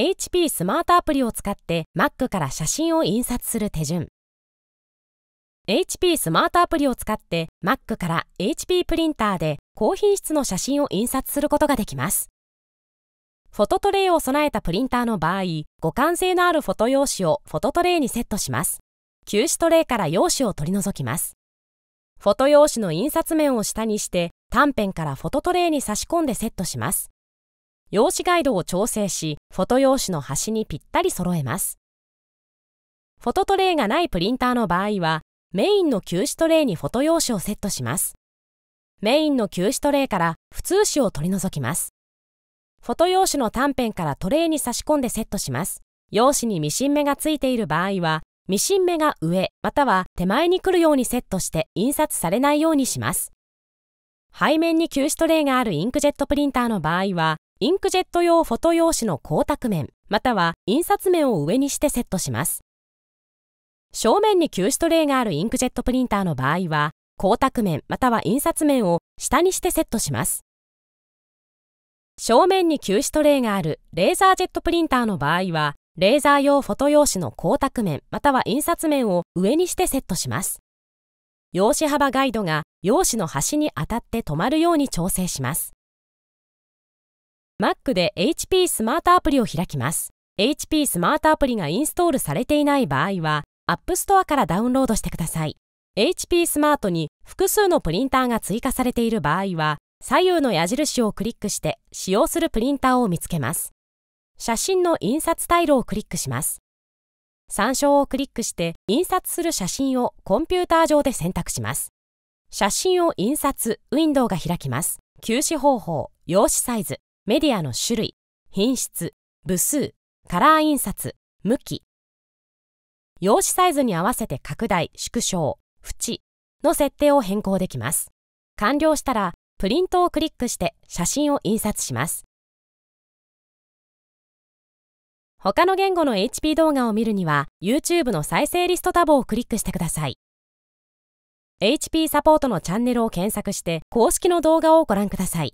HP スマートアプリを使って Mac から写真を印刷する手順 HP スマートアプリを使って Mac から HP プリンターで高品質の写真を印刷することができますフォトトレイを備えたプリンターの場合互換性のあるフォト用紙をフォトトレイにセットします休止トレイから用紙を取り除きますフォト用紙の印刷面を下にして短編からフォトトレイに差し込んでセットします用紙ガイドを調整しフォト用紙の端にぴったり揃えます。フォトトレイがないプリンターの場合は、メインの休止トレイにフォト用紙をセットします。メインの休止トレイから普通紙を取り除きます。フォト用紙の短編からトレイに差し込んでセットします。用紙にミシン目がついている場合は、ミシン目が上または手前に来るようにセットして印刷されないようにします。背面に休止トレイがあるインクジェットプリンターの場合は、インクジェット用フォト用紙の光沢面、または印刷面を上にしてセットします。正面に吸止トレイがあるインクジェットプリンターの場合は、光沢面または印刷面を下にしてセットします。正面に吸止トレイがあるレーザージェットプリンターの場合は、レーザー用フォト用紙の光沢面または印刷面を上にしてセットします。用紙幅ガイドが用紙の端に当たって止まるように調整します。Mac で HP スマートアプリを開きます。HP スマートアプリがインストールされていない場合は、App Store からダウンロードしてください。HP スマートに複数のプリンターが追加されている場合は、左右の矢印をクリックして使用するプリンターを見つけます。写真の印刷タイルをクリックします。参照をクリックして印刷する写真をコンピューター上で選択します。写真を印刷ウィンドウが開きます。休止方法、用紙サイズ、メディアの種類、品質、部数、カラー印刷、向き。用紙サイズに合わせて拡大、縮小、縁の設定を変更できます。完了したら、プリントをクリックして写真を印刷します。他の言語の HP 動画を見るには、YouTube の再生リストタブをクリックしてください。HP サポートのチャンネルを検索して、公式の動画をご覧ください。